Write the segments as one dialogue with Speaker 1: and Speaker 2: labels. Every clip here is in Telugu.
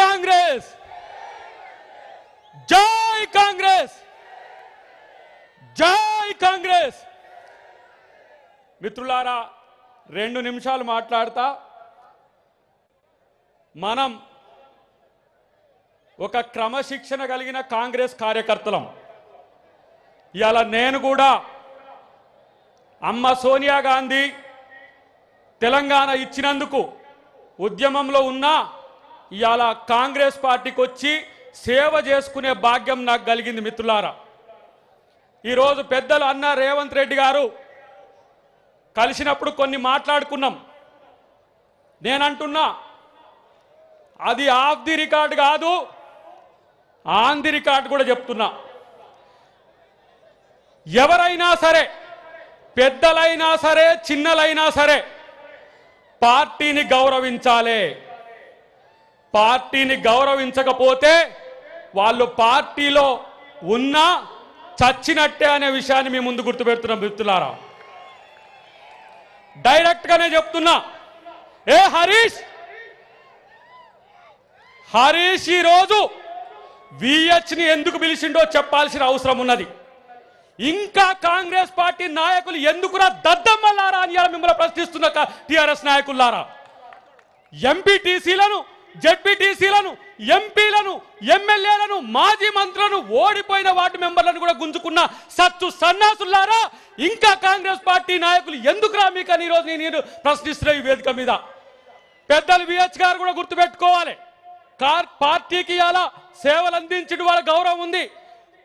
Speaker 1: కాంగ్రెస్ జై కాంగ్రెస్ జై కాంగ్రెస్ మిత్రులారా రెండు నిమిషాలు మాట్లాడతా మనం ఒక క్రమశిక్షణ కలిగిన కాంగ్రెస్ కార్యకర్తలం ఇలా నేను కూడా అమ్మ సోనియా గాంధీ తెలంగాణ ఇచ్చినందుకు ఉద్యమంలో ఉన్నా ఇవాళ కాంగ్రెస్ పార్టీకి వచ్చి సేవ చేసుకునే భాగ్యం నాకు కలిగింది మిత్రులారా ఈరోజు పెద్దలు అన్న రేవంత్ రెడ్డి గారు కలిసినప్పుడు కొన్ని మాట్లాడుకున్నాం నేనంటున్నా అది ఆఫ్ ది రికార్డ్ కాదు ఆన్ ది రికార్డ్ కూడా చెప్తున్నా ఎవరైనా సరే పెద్దలైనా సరే చిన్నలైనా సరే పార్టీని గౌరవించాలి పార్టీని గౌరవించకపోతే వాళ్ళు పార్టీలో ఉన్నా చచ్చినట్టే అనే విషయాన్ని మీ ముందు గుర్తుపెడుతున్నాం మిత్రులారా డైరెక్ట్గానే చెప్తున్నా ఏ హరీష్ హరీష్ ఈరోజు ని ఎందుకు పిలిచిండో చెప్పాల్సిన అవసరం ఉన్నది ఇంకా కాంగ్రెస్ పార్టీ నాయకులు ఎందుకురా దద్దమ్మలారా అని మిమ్మల్ని ప్రశ్నిస్తున్న టిఆర్ఎస్ నాయకులారా ఎంపీటీసీలను జడ్పీటీసీలను ఎంపీలను ఎమ్మెల్యేలను మాజీ మంత్రులను ఓడిపోయిన వార్డు మెంబర్లను కూడా గుంజుకున్న సచ్చు సన్నాసులారా ఇంకా కాంగ్రెస్ పార్టీ నాయకులు ఎందుకు రా మీకు అని ఈరోజు నేను ప్రశ్నిస్తున్న ఈ వేదిక మీద పెద్దలు విహెచ్ గారు కూడా గుర్తుపెట్టుకోవాలి కార్ పార్టీకి అలా సేవలు అందించడం వాళ్ళ గౌరవం ఉంది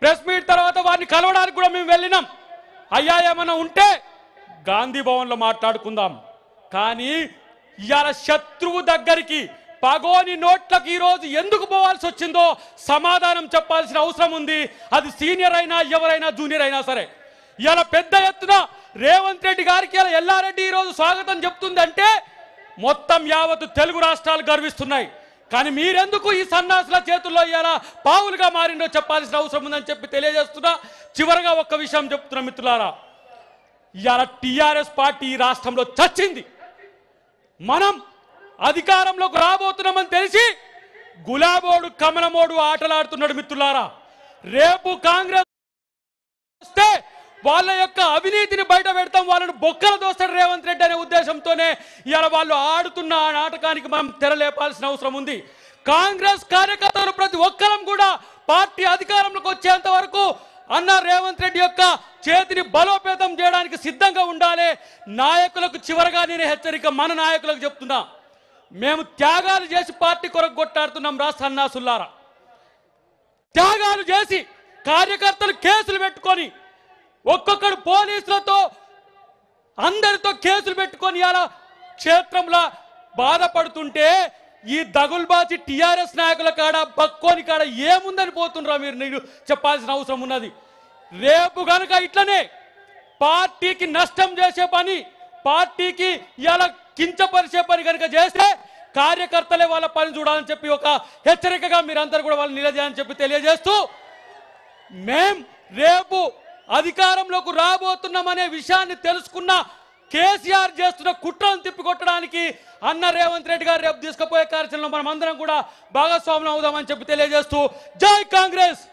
Speaker 1: ప్రెస్ మీట్ తర్వాత వారిని కలవడానికి కూడా మేము వెళ్ళినాం అయ్యా ఏమన్నా ఉంటే గాంధీ భవన్లో మాట్లాడుకుందాం కానీ ఇవాళ శత్రువు దగ్గరికి పగోని నోట్లకు ఈరోజు ఎందుకు పోవాల్సి వచ్చిందో సమాధానం చెప్పాల్సిన అవసరం ఉంది అది సీనియర్ అయినా ఎవరైనా జూనియర్ అయినా సరే ఇలా పెద్ద ఎత్తున రేవంత్ రెడ్డి గారికి ఇలా ఎల్లారెడ్డి ఈరోజు స్వాగతం చెప్తుంది అంటే మొత్తం యావత్తు తెలుగు రాష్ట్రాలు గర్విస్తున్నాయి కానీ మీరెందుకు ఈ సన్నాసుల చేతుల్లో ఇలా పావులుగా మారిందో చెప్పాల్సిన అవసరం ఉందని చెప్పి తెలియజేస్తున్నా చివరిగా ఒక్క విషయం చెప్తున్నా మిత్రులారా ఇలా టీఆర్ఎస్ పార్టీ ఈ రాష్ట్రంలో చచ్చింది మనం అధికారంలోకి రాబోతున్నామని తెలిసి గులాబోడు కమలమోడు ఆటలాడుతున్నాడు మిత్రులారా రేపు కాంగ్రెస్ వస్తే వాళ్ళ యొక్క అవినీతిని బయట పెడతాం వాళ్ళని బొక్కల దోస్తాడు రేవంత్ రెడ్డి అనే ఉద్దేశంతోనే ఇలా వాళ్ళు ఆడుతున్న ఆ నాటకానికి మనం తెరలేపాల్సిన అవసరం ఉంది కాంగ్రెస్ కార్యకర్తలు ప్రతి ఒక్కరం కూడా పార్టీ అధికారంలోకి వచ్చేంత వరకు అన్న రేవంత్ రెడ్డి యొక్క చేతిని బలోపేతం చేయడానికి సిద్ధంగా ఉండాలి నాయకులకు చివరగా నేను హెచ్చరిక మన నాయకులకు చెప్తున్నా మేము త్యాగాలు చేసి పార్టీ కొరకు కొట్టాడుతున్నాం రా సన్నాసుల్లారా త్యాగాలు చేసి కార్యకర్తలు కేసులు పెట్టుకొని ఒక్కొక్కడు పోలీసులతో అందరితో కేసులు పెట్టుకొని అలా క్షేత్రంలో బాధపడుతుంటే ఈ దగుల్బాజీ టీఆర్ఎస్ నాయకుల కాడ బక్కోని కాడ ఏముందని పోతుండ్రా మీరు నేను చెప్పాల్సిన అవసరం ఉన్నది రేపు కనుక ఇట్లనే పార్టీకి నష్టం చేసే పని పార్టీకి ఇలా కించపరిచే పని కనుక చేస్తే కార్యకర్తలే వాళ్ళ పని చూడాలని చెప్పి ఒక హెచ్చరికగా మీరందరూ కూడా వాళ్ళు నిలదేయాలని చెప్పి తెలియజేస్తూ మేం రేపు అధికారంలోకి రాబోతున్నామనే విషయాన్ని తెలుసుకున్న కేసీఆర్ చేస్తున్న కుట్రలను తిప్పికొట్టడానికి అన్న రేవంత్ రెడ్డి గారు రేపు తీసుకుపోయే కార్యక్రమంలో మనం అందరం కూడా భాగస్వాములు అవుదామని చెప్పి తెలియజేస్తూ జై కాంగ్రెస్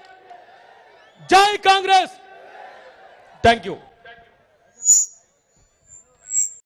Speaker 1: జై కాంగ్రెస్ థ్యాంక్ యూ